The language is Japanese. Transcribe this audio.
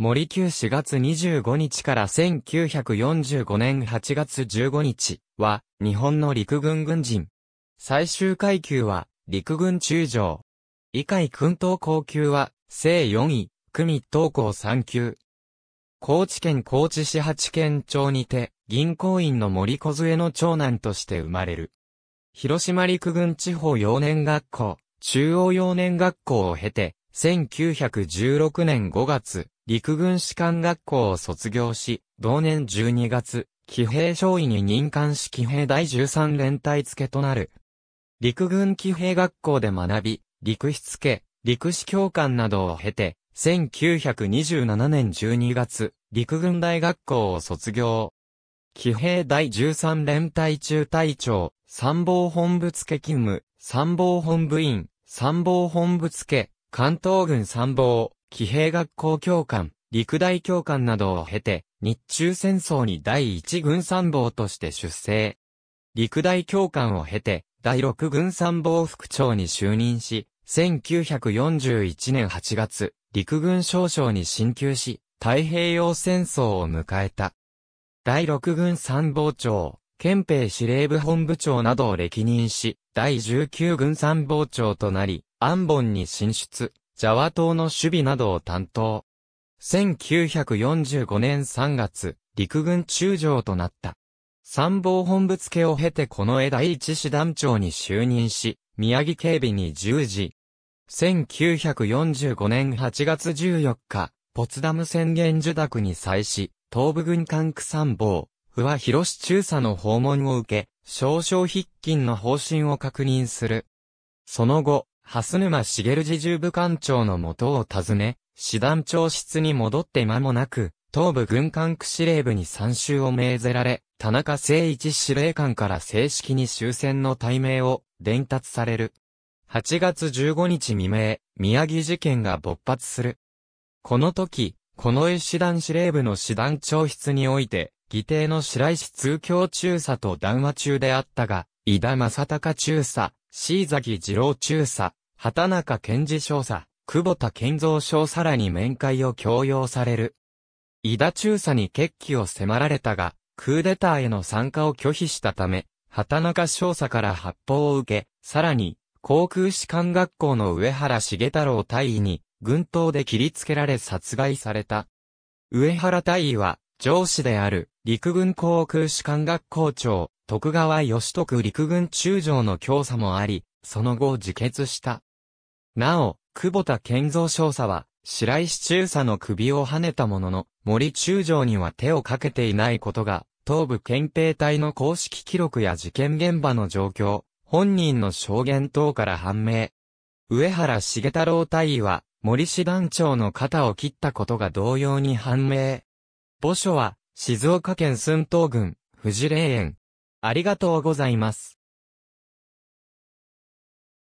森九4月25日から1945年8月15日は日本の陸軍軍人。最終階級は陸軍中将。以下位君等、高級は正4位、組東高3級。高知県高知市八県町にて銀行員の森小杖の長男として生まれる。広島陸軍地方幼年学校、中央幼年学校を経て、1916年5月、陸軍士官学校を卒業し、同年12月、騎兵少尉に任官し騎兵第13連隊付となる。陸軍騎兵学校で学び、陸筆家、陸士教官などを経て、1927年12月、陸軍大学校を卒業。騎兵第13連隊中隊長、参謀本部付勤務、参謀本部員、参謀本部付関東軍参謀、騎兵学校教官、陸大教官などを経て、日中戦争に第一軍参謀として出征。陸大教官を経て、第六軍参謀副長に就任し、1941年8月、陸軍少将に進級し、太平洋戦争を迎えた。第六軍参謀長、憲兵司令部本部長などを歴任し、第十九軍参謀長となり、アンボンに進出、ジャワ島の守備などを担当。1945年3月、陸軍中将となった。参謀本部付を経てこの江第一師団長に就任し、宮城警備に従事。1945年8月14日、ポツダム宣言受諾に際し、東部軍管区参謀、不破広志中佐の訪問を受け、少々筆勤の方針を確認する。その後、蓮沼茂次重部官庁の元を訪ね、師団長室に戻って間もなく、東部軍管区司令部に参集を命ぜられ、田中誠一司令官から正式に終戦の対名を伝達される。8月15日未明、宮城事件が勃発する。この時、この絵師団司令部の師団長室において、議定の白石通教中佐と談話中であったが、井田正隆中佐、椎崎二郎中佐、畑中健二少佐、久保田健三少佐らに面会を強要される。井田中佐に決起を迫られたが、クーデターへの参加を拒否したため、畑中少佐から発砲を受け、さらに、航空士官学校の上原茂太郎大尉に、軍刀で切りつけられ殺害された。上原大尉は、上司である、陸軍航空士官学校長、徳川義徳陸軍中将の教唆もあり、その後自決した。なお、久保田健造少佐は、白石中佐の首をはねたものの、森中将には手をかけていないことが、東部憲兵隊の公式記録や事件現場の状況、本人の証言等から判明。上原重太郎隊員は、森師団長の肩を切ったことが同様に判明。墓所は、静岡県寸東郡、富士霊園、ありがとうございます。